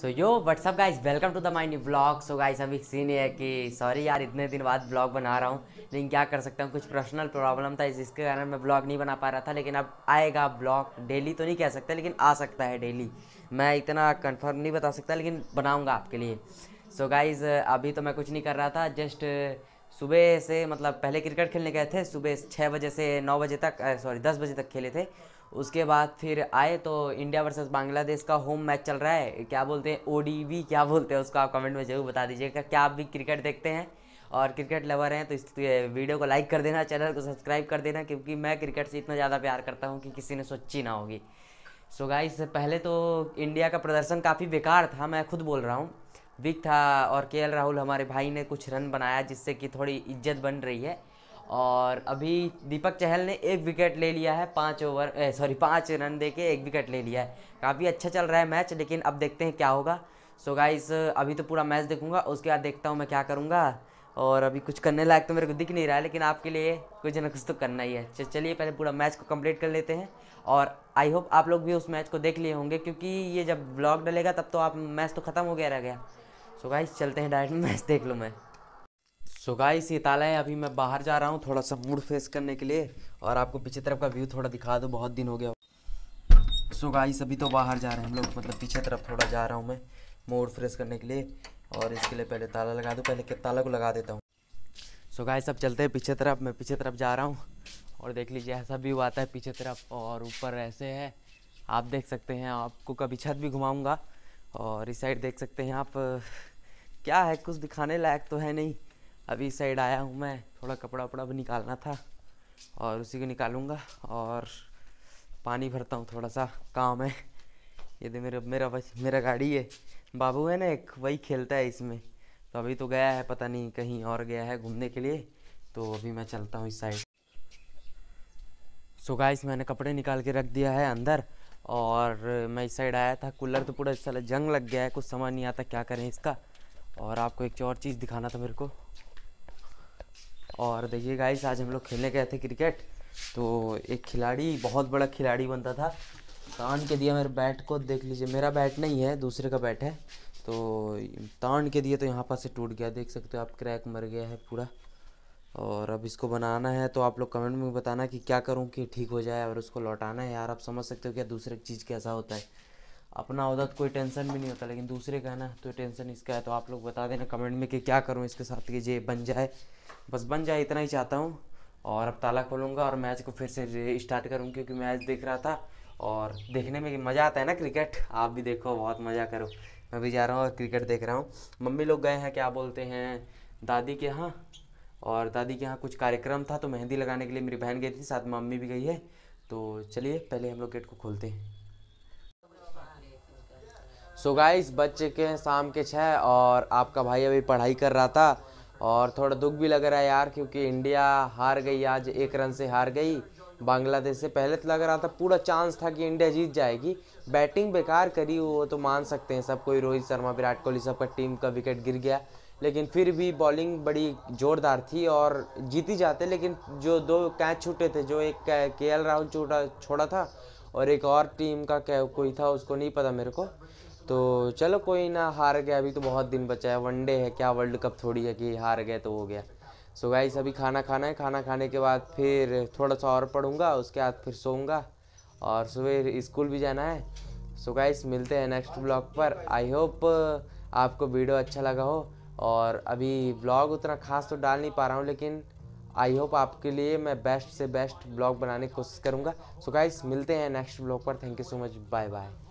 so yo WhatsApp guys welcome to the my new blog so guys अभी scene ये है कि sorry यार इतने दिन बाद ब्लॉग बना रहा हूँ लेकिन क्या कर सकता हूँ कुछ पर्सनल प्रॉब्लम था जिसके कारण मैं ब्लॉग नहीं बना पा रहा था लेकिन अब आएगा ब्लॉग डेली तो नहीं कह सकता लेकिन आ सकता है डेली मैं इतना कन्फर्म नहीं बता सकता लेकिन बनाऊँगा आपके लिए सो so गाइज़ अभी तो मैं कुछ नहीं कर रहा था जस्ट सुबह से मतलब पहले क्रिकेट खेलने गए थे सुबह छः बजे से नौ बजे तक सॉरी दस बजे तक खेले थे उसके बाद फिर आए तो इंडिया वर्सेस बांग्लादेश का होम मैच चल रहा है क्या बोलते हैं ओ क्या बोलते हैं उसको आप कमेंट में ज़रूर बता दीजिएगा क्या आप भी क्रिकेट देखते हैं और क्रिकेट लवर हैं तो इस तो वीडियो को लाइक कर देना चैनल को सब्सक्राइब कर देना क्योंकि मैं क्रिकेट से इतना ज़्यादा प्यार करता हूँ कि किसी ने सोची ना होगी सो so गाइस पहले तो इंडिया का प्रदर्शन काफ़ी बेकार था मैं खुद बोल रहा हूँ विक था और के राहुल हमारे भाई ने कुछ रन बनाया जिससे कि थोड़ी इज्जत बन रही है और अभी दीपक चहल ने एक विकेट ले लिया है पाँच ओवर सॉरी पाँच रन दे के एक विकेट ले लिया है काफ़ी अच्छा चल रहा है मैच लेकिन अब देखते हैं क्या होगा सो so गाइस अभी तो पूरा मैच देखूंगा उसके बाद देखता हूँ मैं क्या करूँगा और अभी कुछ करने लायक तो मेरे को दिख नहीं रहा है लेकिन आपके लिए कुछ ना कुछ तो करना ही है चलिए पहले पूरा मैच को कंप्लीट कर लेते हैं और आई होप आप लोग भी उस मैच को देख लिए होंगे क्योंकि ये जब ब्लॉग डलेगा तब तो आप मैच तो ख़त्म हो गया रह गया सो गाइस चलते हैं डायरेक्ट मैच देख लूँ मैं सो गाइस ये ताला है अभी मैं बाहर जा रहा हूँ थोड़ा सा मूड फ्रेश करने के लिए और आपको पीछे तरफ का व्यू थोड़ा दिखा दो बहुत दिन हो गया सो गाइस अभी तो बाहर जा रहे हैं हम लोग मतलब पीछे तरफ थोड़ा जा रहा हूँ मैं मूड फ्रेश करने के लिए और इसके लिए पहले ताला लगा दूँ पहले ताला को लगा देता हूँ सो गाइस अब चलते हैं पीछे तरफ मैं पीछे तरफ जा रहा हूँ और देख लीजिए ऐसा व्यू आता है पीछे तरफ और ऊपर ऐसे है आप देख सकते हैं आपको कभी छत भी घुमाऊँगा और इस साइड देख सकते हैं आप क्या है कुछ दिखाने लायक तो है नहीं अभी साइड आया हूँ मैं थोड़ा कपड़ा वपड़ा भी निकालना था और उसी को निकालूँगा और पानी भरता हूँ थोड़ा सा काम है ये तो मेरा मेरा मेरा गाड़ी है बाबू है ना एक वही खेलता है इसमें तो अभी तो गया है पता नहीं कहीं और गया है घूमने के लिए तो अभी मैं चलता हूँ इस साइड सो गाइस मैंने कपड़े निकाल के रख दिया है अंदर और मैं इस साइड आया था कूलर तो पूरा इस साल जंग लग गया है कुछ समझ नहीं आता क्या करें इसका और आपको एक और चीज़ दिखाना था मेरे को और देखिए गाइस आज हम लोग खेलने गए थे क्रिकेट तो एक खिलाड़ी बहुत बड़ा खिलाड़ी बनता था तान के दिया मेरे बैट को देख लीजिए मेरा बैट नहीं है दूसरे का बैट है तो तान के दिए तो यहाँ पास से टूट गया देख सकते हो आप क्रैक मर गया है पूरा और अब इसको बनाना है तो आप लोग कमेंट में बताना कि क्या करूँ कि ठीक हो जाए और उसको लौटाना है यार आप समझ सकते हो क्या दूसरे चीज़ कैसा होता है अपना होता तो कोई टेंशन भी नहीं होता लेकिन दूसरे का है ना तो टेंशन इसका है तो आप लोग बता देना कमेंट में कि क्या करूँ इसके साथ कि ये बन जाए बस बन जाए इतना ही चाहता हूँ और अब ताला खोलूँगा और मैच को फिर से स्टार्ट करूँ क्योंकि मैच देख रहा था और देखने में मज़ा आता है ना क्रिकेट आप भी देखो बहुत मज़ा करो मैं भी जा रहा हूँ और क्रिकेट देख रहा हूँ मम्मी लोग गए हैं क्या बोलते हैं दादी के यहाँ और दादी के यहाँ कुछ कार्यक्रम था तो मेहंदी लगाने के लिए मेरी बहन गई थी साथ मम्मी भी गई है तो चलिए पहले हम लोग गेट को खोलते हैं सो गाइस बच चुके हैं शाम के छः और आपका भाई अभी पढ़ाई कर रहा था और थोड़ा दुख भी लग रहा है यार क्योंकि इंडिया हार गई आज एक रन से हार गई बांग्लादेश से पहले तो लग रहा था पूरा चांस था कि इंडिया जीत जाएगी बैटिंग बेकार करी वो तो मान सकते हैं सब कोई रोहित शर्मा विराट कोहली सबका टीम का विकेट गिर गया लेकिन फिर भी बॉलिंग बड़ी ज़ोरदार थी और जीती जाते लेकिन जो दो कैच छूटे थे जो एक के एल राहुल छोड़ा था और एक और टीम का कोई था उसको नहीं पता मेरे को तो चलो कोई ना हार गया अभी तो बहुत दिन बचा है वनडे है क्या वर्ल्ड कप थोड़ी है कि हार गए तो हो गया सो गाइस अभी खाना खाना है खाना खाने के बाद फिर थोड़ा सा और पढ़ूँगा उसके बाद फिर सोऊंगा और सुबह स्कूल भी जाना है सो गाइस मिलते हैं नेक्स्ट ब्लॉग पर आई होप uh, आपको वीडियो अच्छा लगा हो और अभी ब्लॉग उतना खास तो डाल नहीं पा रहा हूँ लेकिन आई होप आपके लिए मैं बेस्ट से बेस्ट ब्लॉग बनाने की कोशिश करूँगा सो गाइस मिलते हैं नेक्स्ट ब्लॉग पर thank you so much bye bye